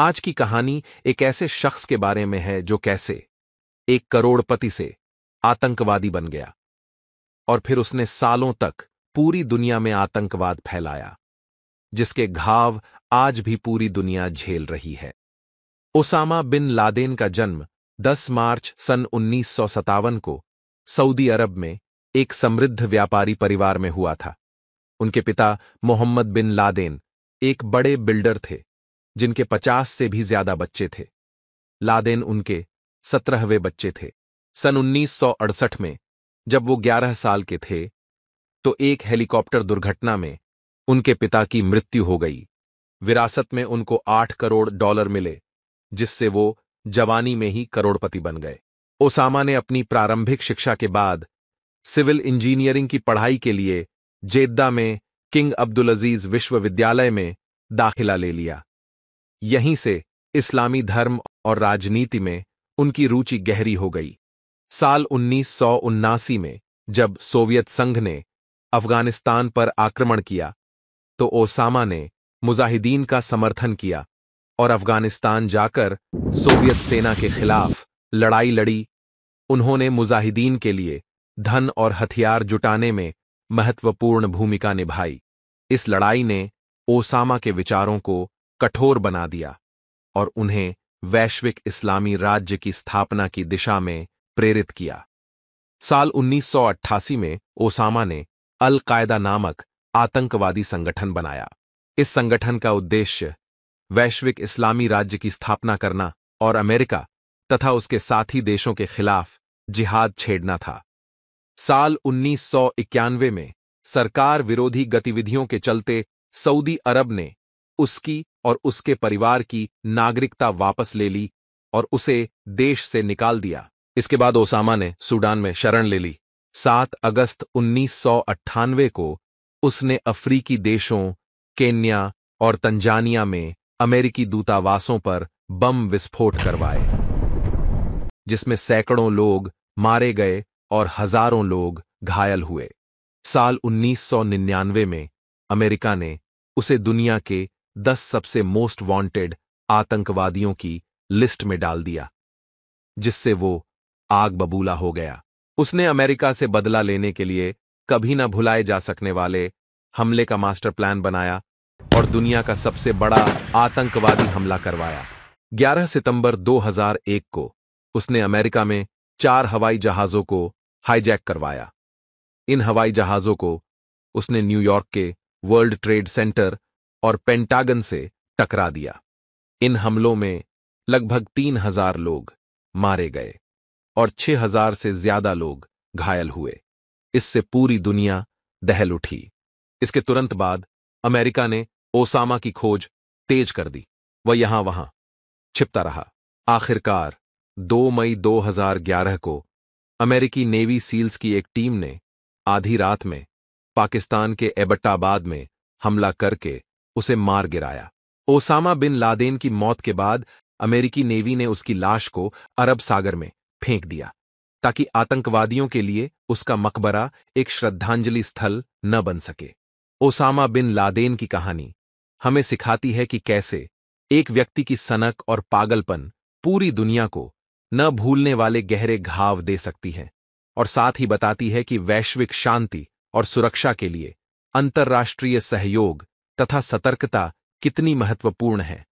आज की कहानी एक ऐसे शख्स के बारे में है जो कैसे एक करोड़पति से आतंकवादी बन गया और फिर उसने सालों तक पूरी दुनिया में आतंकवाद फैलाया जिसके घाव आज भी पूरी दुनिया झेल रही है ओसामा बिन लादेन का जन्म 10 मार्च सन उन्नीस को सऊदी अरब में एक समृद्ध व्यापारी परिवार में हुआ था उनके पिता मोहम्मद बिन लादेन एक बड़े बिल्डर थे जिनके पचास से भी ज्यादा बच्चे थे लादेन उनके सत्रहवें बच्चे थे सन 1968 में जब वो 11 साल के थे तो एक हेलीकॉप्टर दुर्घटना में उनके पिता की मृत्यु हो गई विरासत में उनको 8 करोड़ डॉलर मिले जिससे वो जवानी में ही करोड़पति बन गए ओसामा ने अपनी प्रारंभिक शिक्षा के बाद सिविल इंजीनियरिंग की पढ़ाई के लिए जेद्दा में किंग अब्दुल अजीज विश्वविद्यालय में दाखिला ले लिया यहीं से इस्लामी धर्म और राजनीति में उनकी रुचि गहरी हो गई साल उन्नीस में जब सोवियत संघ ने अफगानिस्तान पर आक्रमण किया तो ओसामा ने मुजाहिदीन का समर्थन किया और अफगानिस्तान जाकर सोवियत सेना के खिलाफ लड़ाई लड़ी उन्होंने मुजाहिदीन के लिए धन और हथियार जुटाने में महत्वपूर्ण भूमिका निभाई इस लड़ाई ने ओसामा के विचारों को कठोर बना दिया और उन्हें वैश्विक इस्लामी राज्य की स्थापना की दिशा में प्रेरित किया साल 1988 में ओसामा ने अल कायदा नामक आतंकवादी संगठन बनाया इस संगठन का उद्देश्य वैश्विक इस्लामी राज्य की स्थापना करना और अमेरिका तथा उसके साथी देशों के खिलाफ जिहाद छेड़ना था साल 1991 में सरकार विरोधी गतिविधियों के चलते सऊदी अरब ने उसकी और उसके परिवार की नागरिकता वापस ले ली और उसे देश से निकाल दिया इसके बाद ओसामा ने सूडान में शरण ले ली 7 अगस्त उन्नीस को उसने अफ्रीकी देशों केन्या और तंजानिया में अमेरिकी दूतावासों पर बम विस्फोट करवाए जिसमें सैकड़ों लोग मारे गए और हजारों लोग घायल हुए साल 1999 में अमेरिका ने उसे दुनिया के दस सबसे मोस्ट वांटेड आतंकवादियों की लिस्ट में डाल दिया जिससे वो आग बबूला हो गया उसने अमेरिका से बदला लेने के लिए कभी ना भुलाए जा सकने वाले हमले का मास्टर प्लान बनाया और दुनिया का सबसे बड़ा आतंकवादी हमला करवाया 11 सितंबर 2001 को उसने अमेरिका में चार हवाई जहाज़ों को हाईजैक करवाया इन हवाई जहाज़ों को उसने न्यूयॉर्क के वर्ल्ड ट्रेड सेंटर और पेंटागन से टकरा दिया इन हमलों में लगभग तीन हजार लोग मारे गए और छह हजार से ज्यादा लोग घायल हुए इससे पूरी दुनिया दहल उठी इसके तुरंत बाद अमेरिका ने ओसामा की खोज तेज कर दी वह यहां वहां छिपता रहा आखिरकार 2 मई 2011 को अमेरिकी नेवी सील्स की एक टीम ने आधी रात में पाकिस्तान के एबट्टाबाद में हमला करके उसे मार गिराया ओसामा बिन लादेन की मौत के बाद अमेरिकी नेवी ने उसकी लाश को अरब सागर में फेंक दिया ताकि आतंकवादियों के लिए उसका मकबरा एक श्रद्धांजलि स्थल न बन सके ओसामा बिन लादेन की कहानी हमें सिखाती है कि कैसे एक व्यक्ति की सनक और पागलपन पूरी दुनिया को न भूलने वाले गहरे घाव दे सकती है और साथ ही बताती है कि वैश्विक शांति और सुरक्षा के लिए अंतर्राष्ट्रीय सहयोग तथा सतर्कता कितनी महत्वपूर्ण है